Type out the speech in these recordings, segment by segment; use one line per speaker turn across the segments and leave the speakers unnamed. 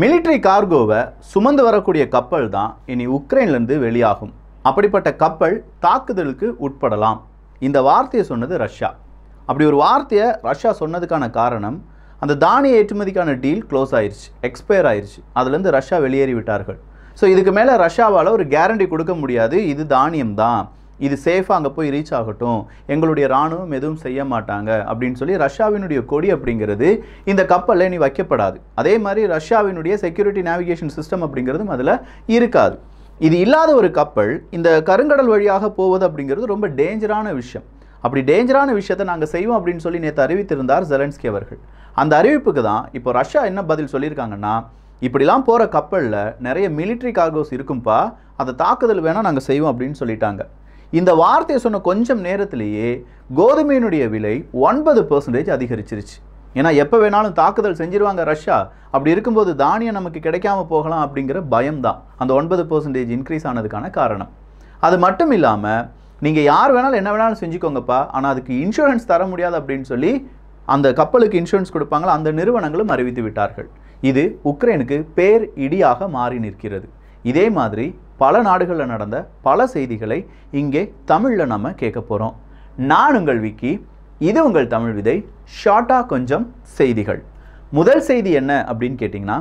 military கார்கோவை சுமந்து வரக்கூடிய கப்பல் தான் இனி உக்ரைன்லேருந்து வெளியாகும் அப்படிப்பட்ட கப்பல் தாக்குதலுக்கு உட்படலாம் இந்த வார்த்தையை சொன்னது ரஷ்யா அப்படி ஒரு வார்த்தையை ரஷ்யா சொன்னதுக்கான காரணம் அந்த தானிய ஏற்றுமதிக்கான டீல் க்ளோஸ் ஆயிடுச்சு எக்ஸ்பயர் ஆயிடுச்சு அதுலேருந்து ரஷ்யா வெளியேறி விட்டார்கள் ஸோ இதுக்கு மேலே ரஷ்யாவால் ஒரு கேரண்டி கொடுக்க முடியாது இது தானியம் தான் இது சேஃபாக அங்கே போய் ரீச் ஆகட்டும் எங்களுடைய இராணுவம் எதுவும் செய்ய மாட்டாங்க அப்படின்னு சொல்லி ரஷ்யாவினுடைய கொடி அப்படிங்கிறது இந்த கப்பலில் இனி வைக்கப்படாது அதே மாதிரி ரஷ்யாவினுடைய செக்யூரிட்டி நேவிகேஷன் சிஸ்டம் அப்படிங்கிறதும் அதில் இருக்காது இது இல்லாத ஒரு கப்பல் இந்த கருங்கடல் வழியாக போவது அப்படிங்கிறது ரொம்ப டேஞ்சரான விஷயம் அப்படி டேஞ்சரான விஷயத்தை நாங்கள் செய்வோம் அப்படின்னு சொல்லி நேற்று அறிவித்திருந்தார் ஜெலன்ஸ்கி அவர்கள் அந்த அறிவிப்புக்கு தான் இப்போ ரஷ்யா என்ன பதில் சொல்லியிருக்காங்கன்னா இப்படிலாம் போகிற கப்பலில் நிறைய மிலிட்ரி கார்கோஸ் இருக்கும்பா அதை தாக்குதல் வேணால் நாங்கள் செய்வோம் அப்படின்னு சொல்லிட்டாங்க இந்த வார்த்தையை சொன்ன கொஞ்சம் நேரத்திலேயே கோதுமையினுடைய விலை ஒன்பது பர்சன்டேஜ் அதிகரிச்சிருச்சு ஏன்னா எப்போ வேணாலும் தாக்குதல் செஞ்சிருவாங்க ரஷ்யா அப்படி இருக்கும்போது தானியம் நமக்கு கிடைக்காம போகலாம் அப்படிங்கிற பயம் தான் அந்த ஒன்பது பர்சன்டேஜ் இன்க்ரீஸ் ஆனதுக்கான காரணம் அது மட்டும் இல்லாமல் நீங்கள் யார் வேணாலும் என்ன வேணாலும் செஞ்சுக்கோங்கப்பா ஆனால் அதுக்கு இன்சூரன்ஸ் தர முடியாது அப்படின்னு சொல்லி அந்த கப்பலுக்கு இன்சூரன்ஸ் கொடுப்பாங்களோ அந்த நிறுவனங்களும் அறிவித்து விட்டார்கள் இது உக்ரைனுக்கு பேர் இடியாக மாறி நிற்கிறது இதே மாதிரி பல நாடுகளில் நடந்த பல செய்திகளை இங்கே தமிழில் நம்ம கேட்க போகிறோம் நான் உங்கள் விக்கி இது உங்கள் தமிழ் விதை ஷார்ட்டாக கொஞ்சம் செய்திகள் முதல் செய்தி என்ன அப்படின்னு கேட்டிங்கன்னா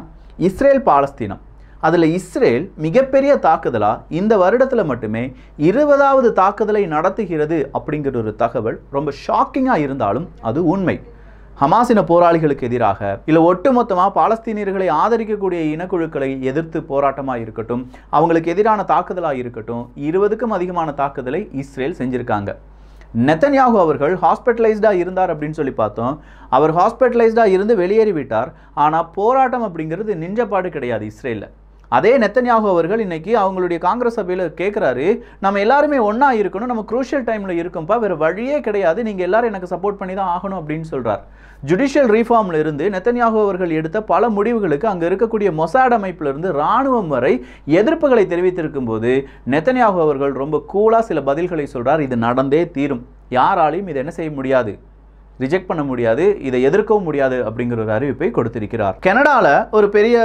இஸ்ரேல் பாலஸ்தீனம் அதில் இஸ்ரேல் மிகப்பெரிய தாக்குதலாக இந்த வருடத்தில் மட்டுமே இருபதாவது தாக்குதலை நடத்துகிறது அப்படிங்கிற ஒரு தகவல் ரொம்ப ஷாக்கிங்காக இருந்தாலும் அது உண்மை ஹமாசின போராளிகளுக்கு எதிராக இல்லை ஒட்டுமொத்தமாக பாலஸ்தீனியர்களை ஆதரிக்கக்கூடிய இனக்குழுக்களை எதிர்த்து போராட்டமாக இருக்கட்டும் அவங்களுக்கு எதிரான தாக்குதலாக இருக்கட்டும் இருபதுக்கும் அதிகமான தாக்குதலை இஸ்ரேல் செஞ்சுருக்காங்க நெத்தன்யாகு அவர்கள் ஹாஸ்பிட்டலைஸ்டாக இருந்தார் அப்படின்னு சொல்லி பார்த்தோம் அவர் ஹாஸ்பிட்டலைஸ்டாக இருந்து வெளியேறிவிட்டார் ஆனால் போராட்டம் அப்படிங்கிறது நின்றபாடு கிடையாது இஸ்ரேலில் அதே நெத்தன்யாகு அவர்கள் இன்னைக்கு அவங்களுடைய காங்கிரஸ் சபையில் கேட்குறாரு நம்ம எல்லாருமே ஒன்றா இருக்கணும் நம்ம குரூஷியல் டைமில் இருக்கும்ப்பா வேறு வழியே கிடையாது நீங்கள் எல்லாரும் எனக்கு சப்போர்ட் பண்ணி தான் ஆகணும் அப்படின்னு சொல்கிறார் ஜுடிஷியல் ரீஃபார்ம்ல இருந்து நெத்தன்யாகு அவர்கள் எடுத்த பல முடிவுகளுக்கு அங்கே இருக்கக்கூடிய மொசாட் அமைப்பிலிருந்து ராணுவம் வரை எதிர்ப்புகளை தெரிவித்திருக்கும் போது நெத்தன்யாகு அவர்கள் ரொம்ப கூலாக சில பதில்களை சொல்கிறார் இது நடந்தே தீரும் யாராலையும் இதை என்ன செய்ய முடியாது ரிஜெக்ட் பண்ண முடியாது இதை எதிர்க்கவும் முடியாது அப்படிங்கிற ஒரு அறிவிப்பை கொடுத்திருக்கிறார் கனடாவில் ஒரு பெரிய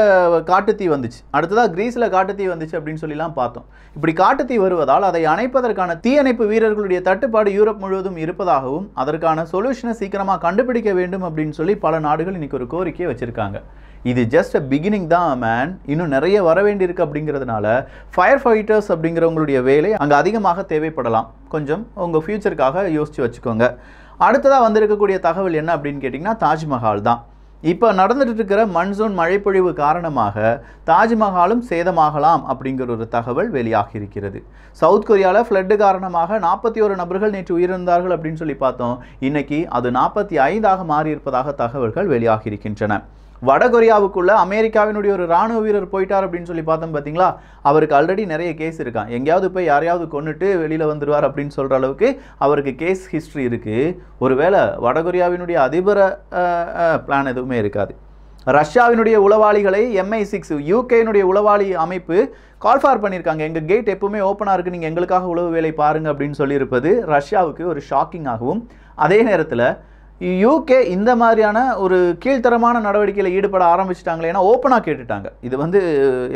காட்டுத்தீ வந்துச்சு அடுத்ததாக கிரீஸில் காட்டுத்தீ வந்துச்சு அப்படின்னு சொல்லிலாம் பார்த்தோம் இப்படி காட்டுத்தீ வருவதால் அதை அணைப்பதற்கான தீயணைப்பு வீரர்களுடைய தட்டுப்பாடு யூரோப் முழுவதும் இருப்பதாகவும் அதற்கான சொல்யூஷனை சீக்கிரமாக கண்டுபிடிக்க வேண்டும் அப்படின்னு சொல்லி பல நாடுகள் இன்னைக்கு ஒரு கோரிக்கையை வச்சுருக்காங்க இது ஜஸ்ட் அ பிகினிங் தான் மேன் இன்னும் நிறைய வர வேண்டியிருக்கு அப்படிங்கிறதுனால ஃபயர் ஃபைட்டர்ஸ் அப்படிங்கிறவங்களுடைய வேலை அங்கே அதிகமாக தேவைப்படலாம் கொஞ்சம் உங்கள் ஃப்யூச்சருக்காக யோசித்து வச்சுக்கோங்க அடுத்ததாக வந்திருக்கக்கூடிய தகவல் என்ன அப்படின்னு கேட்டிங்கன்னா தாஜ்மஹால் தான் இப்போ நடந்துட்டு இருக்கிற மன்சூன் மழைப்பொழிவு காரணமாக தாஜ்மஹாலும் சேதமாகலாம் அப்படிங்கிற ஒரு தகவல் வெளியாகி இருக்கிறது சவுத் கொரியாவில் ஃப்ளட்டு காரணமாக நாற்பத்தி ஒரு நபர்கள் நேற்று உயிரிழந்தார்கள் அப்படின்னு சொல்லி பார்த்தோம் இன்னைக்கு அது நாற்பத்தி ஐந்தாக மாறியிருப்பதாக தகவல்கள் வெளியாகி இருக்கின்றன வடகொரியாவுக்குள்ளே அமெரிக்காவினுடைய ஒரு ராணுவ வீரர் போயிட்டார் அப்படின்னு சொல்லி பார்த்தோம் பார்த்தீங்களா அவருக்கு ஆல்ரெடி நிறைய கேஸ் இருக்கான் எங்கேயாவது போய் யாரையாவது கொண்டுட்டு வெளியில் வந்துடுவார் அப்படின்னு சொல்கிற அளவுக்கு அவருக்கு கேஸ் ஹிஸ்ட்ரி இருக்குது ஒருவேளை வடகொரியாவினுடைய அதிபரை பிளான் எதுவுமே இருக்காது ரஷ்யாவினுடைய உளவாளிகளை எம்ஐ சிக்ஸ் யூகேனுடைய உளவாளி அமைப்பு கால்ஃபார் பண்ணியிருக்காங்க எங்கள் கேட் எப்பவுமே ஓப்பனாக இருக்குது நீங்கள் எங்களுக்காக உளவு வேலை பாருங்கள் அப்படின்னு சொல்லியிருப்பது ரஷ்யாவுக்கு ஒரு ஷாக்கிங் ஆகும் அதே நேரத்தில் யூகே இந்த மாதிரியான ஒரு கீழ்த்தரமான நடவடிக்கையில் ஈடுபட ஆரம்பிச்சிட்டாங்களே ஏன்னா ஓப்பனாக கேட்டுட்டாங்க இது வந்து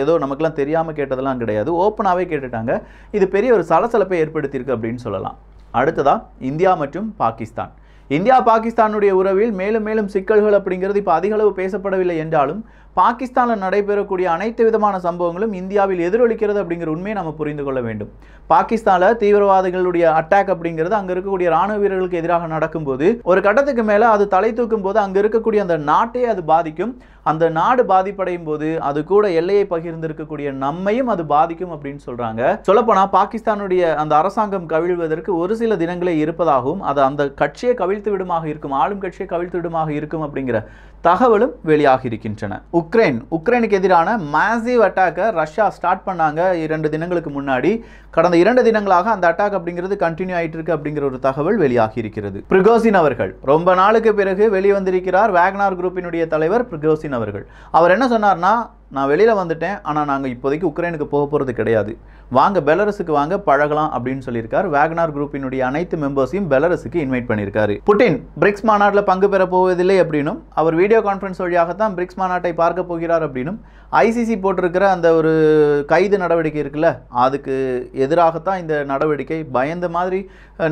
ஏதோ நமக்குலாம் தெரியாமல் கேட்டதெல்லாம் கிடையாது ஓப்பனாகவே கேட்டுட்டாங்க இது பெரிய ஒரு சலசலப்பை ஏற்படுத்தியிருக்கு அப்படின்னு சொல்லலாம் அடுத்ததாக இந்தியா மற்றும் பாகிஸ்தான் இந்தியா பாகிஸ்தானுடைய உறவில் மேலும் மேலும் சிக்கல்கள் அப்படிங்கிறது இப்போ அதிகளவு பேசப்படவில்லை என்றாலும் பாகிஸ்தானில் நடைபெறக்கூடிய அனைத்து விதமான சம்பவங்களும் இந்தியாவில் எதிரொலிக்கிறது அப்படிங்கிற உண்மையை நம்ம புரிந்து கொள்ள வேண்டும் பாகிஸ்தானில் தீவிரவாதிகளுடைய அட்டாக் அப்படிங்கிறது அங்கே இருக்கக்கூடிய ராணுவ வீரர்களுக்கு எதிராக நடக்கும்போது ஒரு கட்டத்துக்கு மேலே அது தலை தூக்கும் போது அங்கே இருக்கக்கூடிய அந்த நாட்டையே அது பாதிக்கும் அந்த நாடு பாதிப்படையும் போது அது கூட எல்லையை பகிர்ந்திருக்கக்கூடிய நம்மையும் அது பாதிக்கும் அப்படின்னு சொல்கிறாங்க சொல்லப்போனால் பாகிஸ்தானுடைய அந்த அரசாங்கம் கவிழ்வதற்கு ஒரு சில தினங்களே இருப்பதாகவும் அது அந்த கட்சியை கவிழ்த்து விடுமாக இருக்கும் ஆளும் கட்சியை கவிழ்த்து விடுமாக இருக்கும் அப்படிங்கிற தகவலும் வெளியாகி இருக்கின்றன உக்ரைன் உக்ரைனுக்கு எதிரான மேசிவ் அட்டாக்கை ரஷ்யா ஸ்டார்ட் பண்ணாங்க இரண்டு தினங்களுக்கு முன்னாடி கடந்த இரண்டு தினங்களாக அந்த அட்டாக் அப்படிங்கிறது கண்டினியூ ஆகிட்டு இருக்கு அப்படிங்கிற ஒரு தகவல் வெளியாகி இருக்கிறது பிரிகோசின் அவர்கள் ரொம்ப நாளுக்கு பிறகு வெளிவந்திருக்கிறார் வேக்னார் குரூப்பினுடைய தலைவர் பிரிகோசின் அவர்கள் அவர் என்ன சொன்னார்னா நான் வெளியில் வந்துட்டேன் ஆனால் நாங்கள் இப்போதைக்கு உக்ரைனுக்கு போக போகிறது கிடையாது வாங்க பெலரஸுக்கு வாங்க பழகலாம் அப்படின்னு சொல்லியிருக்கார் வேகனார் குரூப்பினுடைய அனைத்து மெம்பர்ஸையும் பெலரஸுக்கு இன்வைட் பண்ணியிருக்காரு புட்டின் பிரிக்ஸ் மாநாட்டில் பங்கு பெற போவதில்லை அப்படின்னும் அவர் வீடியோ கான்ஃபரன்ஸ் வழியாகத்தான் பிரிக்ஸ் மாநாட்டை பார்க்க போகிறார் அப்படின்னும் ஐசிசி போட்டிருக்கிற அந்த ஒரு கைது நடவடிக்கை இருக்குல்ல அதுக்கு எதிராகத்தான் இந்த நடவடிக்கை பயந்த மாதிரி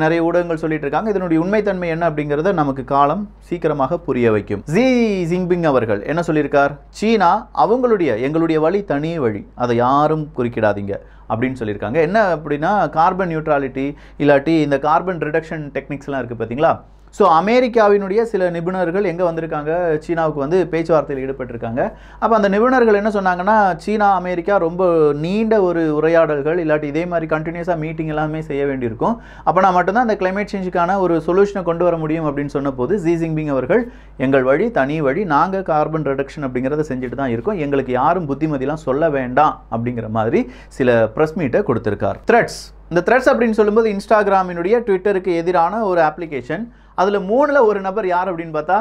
நிறைய ஊடகங்கள் சொல்லிட்டு இருக்காங்க இதனுடைய உண்மைத்தன்மை என்ன அப்படிங்கிறத நமக்கு காலம் சீக்கிரமாக புரிய வைக்கும் ஜி ஜிங்பிங் அவர்கள் என்ன சொல்லியிருக்கார் சீனா அவங்களுடைய நம்முடைய எங்களுடைய வழி தனி வழி அதை யாரும் குறுக்கிடாதீங்க அப்படின்னு சொல்லியிருக்காங்க என்ன அப்படின்னா கார்பன் நியூட்ராலிட்டி இல்லாட்டி இந்த கார்பன் ரிடக்ஷன் டெக்னிக்ஸ்லாம் இருக்குது பார்த்தீங்களா ஸோ அமெரிக்காவினுடைய சில நிபுணர்கள் எங்கே வந்திருக்காங்க சீனாவுக்கு வந்து பேச்சுவார்த்தையில் ஈடுபட்டிருக்காங்க அப்போ அந்த நிபுணர்கள் என்ன சொன்னாங்கன்னா சீனா அமெரிக்கா ரொம்ப நீண்ட ஒரு உரையாடல்கள் இல்லாட்டி இதே மாதிரி கண்டினியூஸாக மீட்டிங் எல்லாமே செய்ய வேண்டியிருக்கும் அப்போனா மட்டும்தான் அந்த கிளைமேட் சேஞ்சுக்கான ஒரு சொல்யூஷனை கொண்டு வர முடியும் அப்படின்னு சொன்னபோது ஜி ஜிங்பிங் அவர்கள் எங்கள் வழி தனி வழி நாங்கள் கார்பன் ரிடக்ஷன் அப்படிங்கிறத செஞ்சுட்டு தான் இருக்கோம் எங்களுக்கு யாரும் புத்திமதியெலாம் சொல்ல வேண்டாம் அப்படிங்கிற மாதிரி சில ப்ரெஸ் மீட்டை கொடுத்துருக்கார் த்ரெட்ஸ் இந்த த்ரெட்ஸ் அப்படின்னு சொல்லும்போது இன்ஸ்டாகிராமினுடைய ட்விட்டருக்கு எதிரான ஒரு அப்ளிகேஷன் அதில் மூணில் ஒரு நபர் யார் அப்படின்னு பார்த்தா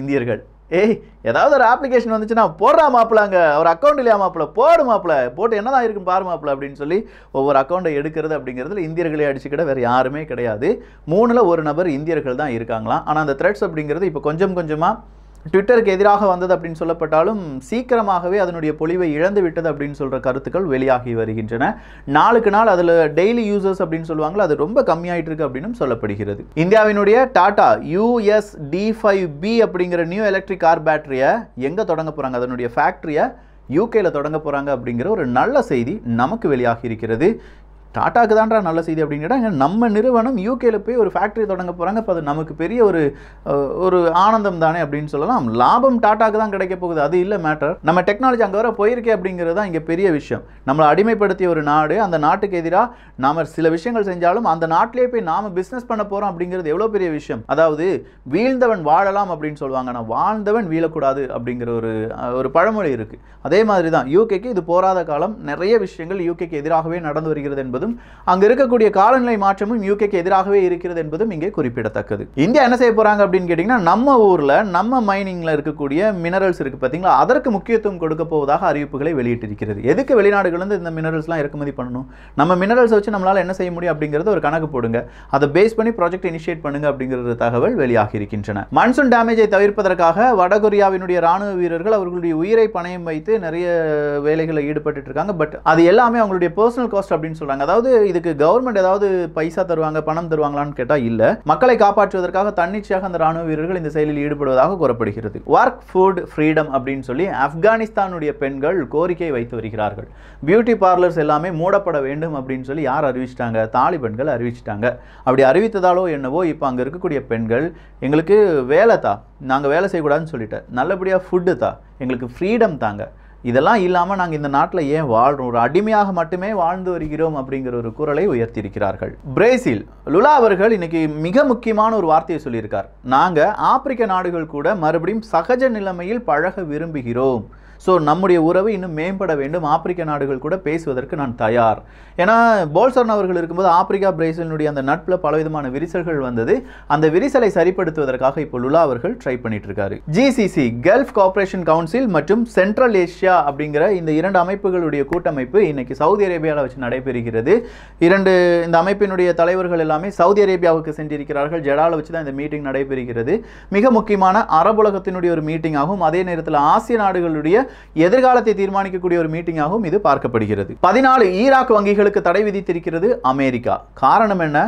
இந்தியர்கள் ஏய் ஏதாவது ஒரு அப்ளிகேஷன் வந்துச்சுன்னா போடுறா மாப்பிளாங்க ஒரு அக்கௌண்ட் இல்லையா மாப்பிள போடு மாப்பிள போட்டு என்னதான் இருக்கும் பாரு மாப்பிள அப்படின்னு சொல்லி ஒவ்வொரு அக்கௌண்ட்டை எடுக்கிறது அப்படிங்கிறதுல இந்தியர்களே அடிச்சுக்கிட வேறு யாருமே கிடையாது மூணில் ஒரு நபர் இந்தியர்கள் தான் இருக்காங்களாம் ஆனால் அந்த த்ரெட்ஸ் அப்படிங்கிறது இப்போ கொஞ்சம் கொஞ்சமாக ட்விட்டருக்கு எதிராக வந்தது அப்படின்னு சொல்லப்பட்டாலும் சீக்கிரமாகவே அதனுடைய பொலிவை இழந்து விட்டது அப்படின்னு சொல்கிற கருத்துக்கள் வெளியாகி வருகின்றன நாளுக்கு நாள் அதில் டெய்லி யூசர்ஸ் அப்படின்னு சொல்லுவாங்களா அது ரொம்ப கம்மியாயிட்டு இருக்கு அப்படின்னு சொல்லப்படுகிறது இந்தியாவினுடைய Tata US T five B அப்படிங்கிற நியூ எலக்ட்ரிக் கார் பேட்டரியை எங்கே தொடங்க போகிறாங்க அதனுடைய ஃபேக்ட்ரியை யூகேல தொடங்க போகிறாங்க அப்படிங்கிற ஒரு நல்ல செய்தி நமக்கு வெளியாகி இருக்கிறது டாட்டாக்கு தான்டா நல்ல செய்தி அப்படிங்கிட்டா நம்ம நிறுவனம் யூகேல போய் ஒரு ஃபேக்ட்ரி தொடங்க போகிறாங்க இப்போ அது நமக்கு பெரிய ஒரு ஒரு ஆனந்தம் தானே அப்படின்னு சொல்லலாம் லாபம் டாட்டாக்கு தான் கிடைக்க போகுது அது இல்லை மேட்டர் நம்ம டெக்னாலஜி அங்கே வர போயிருக்கே அப்படிங்கிறது தான் இங்கே பெரிய விஷயம் நம்மளை அடிமைப்படுத்திய ஒரு நாடு அந்த நாட்டுக்கு எதிராக நாம் சில விஷயங்கள் செஞ்சாலும் அந்த நாட்டிலே போய் நாம் பிஸ்னஸ் பண்ண போகிறோம் அப்படிங்கிறது எவ்வளோ பெரிய விஷயம் அதாவது வீழ்ந்தவன் வாழலாம் அப்படின்னு சொல்லுவாங்க ஆனால் வாழ்ந்தவன் வீழக்கூடாது அப்படிங்கிற ஒரு ஒரு பழமொழி இருக்குது அதே மாதிரி தான் யூகேக்கு இது போராத காலம் நிறைய விஷயங்கள் யூகேக்கு எதிராகவே நடந்து வருகிறது என்பது என்பதும் அங்கு இருக்கக்கூடிய காலநிலை மாற்றமும் யூகேக்கு எதிராகவே இருக்கிறது என்பதும் இங்கே குறிப்பிடத்தக்கது இந்தியா என்ன செய்ய போறாங்க அப்படின்னு கேட்டீங்கன்னா நம்ம ஊர்ல நம்ம மைனிங்ல இருக்கக்கூடிய மினரல்ஸ் இருக்கு பார்த்தீங்களா அதற்கு முக்கியத்துவம் கொடுக்க போவதாக அறிவிப்புகளை வெளியிட்டிருக்கிறது எதுக்கு வெளிநாடுகள்லேருந்து இந்த மினரல்ஸ்லாம் இறக்குமதி பண்ணணும் நம்ம மினரல்ஸ் வச்சு நம்மளால் என்ன செய்ய முடியும் அப்படிங்கிறது ஒரு கணக்கு போடுங்க அதை பேஸ் பண்ணி ப்ராஜெக்ட் இனிஷியேட் பண்ணுங்க அப்படிங்கிற தகவல் வெளியாகி இருக்கின்றன மன்சூன் டேமேஜை தவிர்ப்பதற்காக வடகொரியாவினுடைய ராணுவ வீரர்கள் அவர்களுடைய உயிரை பணயம் வைத்து நிறைய வேலைகளை ஈடுபட்டு இருக்காங்க பட் அது எல்லாமே அவங்களுடைய பர்சனல் காஸ்ட் அப்படின்னு சொல்றாங்க அதாவது இதுக்கு கவர்மெண்ட் ஏதாவது பைசா தருவாங்க பணம் தருவாங்களான்னு கேட்டால் இல்லை மக்களை காப்பாற்றுவதற்காக தன்னிச்சையாக அந்த ராணுவ வீரர்கள் இந்த செயலில் ஈடுபடுவதாக கூறப்படுகிறது ஒர்க் ஃபுட் ஃப்ரீடம் அப்படின்னு சொல்லி ஆப்கானிஸ்தானுடைய பெண்கள் கோரிக்கை வைத்து வருகிறார்கள் பியூட்டி பார்லர்ஸ் எல்லாமே மூடப்பட வேண்டும் அப்படின்னு சொல்லி யார் அறிவிச்சிட்டாங்க தாலிபன்கள் அறிவிச்சிட்டாங்க அப்படி அறிவித்ததாலோ என்னவோ இப்போ அங்கே இருக்கக்கூடிய பெண்கள் எங்களுக்கு வேலை தா நாங்கள் வேலை செய்யக்கூடாதுன்னு சொல்லிட்டேன் நல்லபடியாக ஃபுட்டு தா எங்களுக்கு ஃப்ரீடம் தாங்க இதெல்லாம் இல்லாமல் நாங்கள் இந்த நாட்டில் ஏன் வாழ்கிறோம் ஒரு அடிமையாக மட்டுமே வாழ்ந்து வருகிறோம் அப்படிங்கிற ஒரு குரலை உயர்த்தியிருக்கிறார்கள் பிரேசில் லுலா அவர்கள் இன்னைக்கு மிக முக்கியமான ஒரு வார்த்தையை சொல்லியிருக்கார் நாங்கள் ஆப்பிரிக்க நாடுகள் கூட மறுபடியும் சகஜ நிலைமையில் பழக விரும்புகிறோம் ஸோ நம்முடைய உறவு இன்னும் மேம்பட வேண்டும் ஆப்பிரிக்க நாடுகள் கூட பேசுவதற்கு நான் தயார் ஏன்னா போல்சர்ன் அவர்கள் இருக்கும்போது ஆப்பிரிக்கா பிரேசிலினுடைய அந்த நட்பில் பலவிதமான விரிசல்கள் வந்தது அந்த விரிசலை சரிப்படுத்துவதற்காக இப்போ லுலா அவர்கள் ட்ரை பண்ணிட்டு இருக்காரு ஜிசிசி கல்ஃப் கார்பரேஷன் கவுன்சில் மற்றும் சென்ட்ரல் ஏஷியா அப்படிங்கிற இந்த இரண்டு அமைப்புகளுடைய கூட்டமைப்பு இன்னைக்கு சவுதி அரேபியாவில் வச்சு நடைபெறுகிறது இரண்டு இந்த அமைப்பினுடைய தலைவர்கள் எல்லாமே சவுதி அரேபியாவுக்கு சென்றிருக்கிறார்கள் ஜெடாவில் வச்சு தான் இந்த மீட்டிங் நடைபெறுகிறது மிக முக்கியமான அரபுலகத்தினுடைய ஒரு மீட்டிங் ஆகும் அதே நேரத்தில் ஆசிய நாடுகளுடைய எதிர்காலத்தை தீர்மானிக்கக்கூடிய ஒரு மீட்டிங்காகவும் இது பார்க்கப்படுகிறது பதினாலு ஈராக் வங்கிகளுக்கு தடை விதித்திருக்கிறது அமெரிக்கா காரணம் என்ன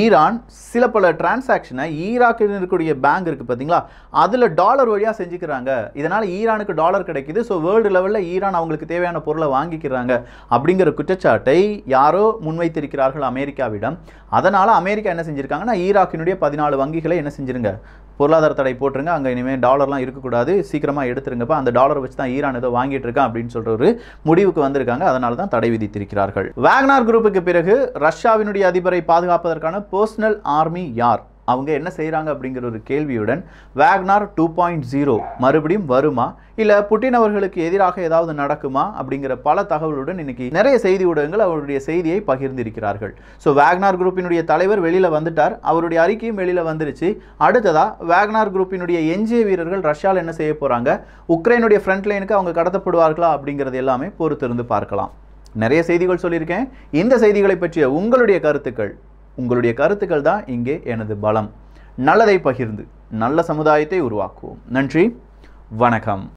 ஈரான் சில பல டிரான்சாக்ஷனை ஈராக்கில் இருக்கக்கூடிய பேங்க் இருக்கு பார்த்தீங்களா அதில் டாலர் வழியாக செஞ்சுக்கிறாங்க இதனால் ஈரானுக்கு டாலர் கிடைக்குது ஸோ வேர்ல்டு லெவலில் ஈரான் அவங்களுக்கு தேவையான பொருளை வாங்கிக்கிறாங்க அப்படிங்கிற குற்றச்சாட்டை யாரோ முன்வைத்திருக்கிறார்கள் அமெரிக்காவிடம் அதனால் அமெரிக்கா என்ன செஞ்சுருக்காங்கன்னா ஈராக்கினுடைய பதினாலு வங்கிகளை என்ன செஞ்சுருங்க பொருளாதார தடை போட்டுருங்க அங்கே இனிமேல் டாலர்லாம் இருக்கக்கூடாது சீக்கிரமாக எடுத்துருங்கப்பா அந்த டாலர் வச்சு தான் ஈரான் ஏதோ வாங்கிட்டு இருக்கான் அப்படின்னு சொல்கிற ஒரு முடிவுக்கு வந்திருக்காங்க அதனால தான் தடை விதித்திருக்கிறார்கள் வேக்னார் குரூப்புக்கு பிறகு ரஷ்யாவினுடைய அதிபரை பாதுகாப்பதற்கான பர்சனல் ஆர்மி யார் அவங்க என்ன செய்கிறாங்க அப்படிங்கிற ஒரு கேள்வியுடன் வேக்னார் டூ பாயிண்ட் ஜீரோ மறுபடியும் வருமா இல்லை புட்டின் அவர்களுக்கு எதிராக ஏதாவது நடக்குமா அப்படிங்கிற பல தகவலுடன் இன்னைக்கு நிறைய செய்தி ஊடகங்கள் அவருடைய செய்தியை பகிர்ந்திருக்கிறார்கள் ஸோ வேக்னார் குரூப்பினுடைய தலைவர் வெளியில் வந்துட்டார் அவருடைய அறிக்கையும் வெளியில் வந்துருச்சு அடுத்ததாக வேக்னார் குரூப்பினுடைய எஞ்சிய வீரர்கள் ரஷ்யாவில் என்ன செய்ய போகிறாங்க உக்ரைனுடைய ஃப்ரண்ட் லைனுக்கு அவங்க கடத்தப்படுவார்களா அப்படிங்கிறது எல்லாமே பொறுத்திருந்து பார்க்கலாம் நிறைய செய்திகள் சொல்லியிருக்கேன் இந்த செய்திகளை பற்றிய உங்களுடைய கருத்துக்கள் உங்களுடைய கருத்துக்கள் தான் இங்கே எனது பலம் நல்லதை பகிர்ந்து நல்ல சமுதாயத்தை உருவாக்குவோம் நன்றி வணக்கம்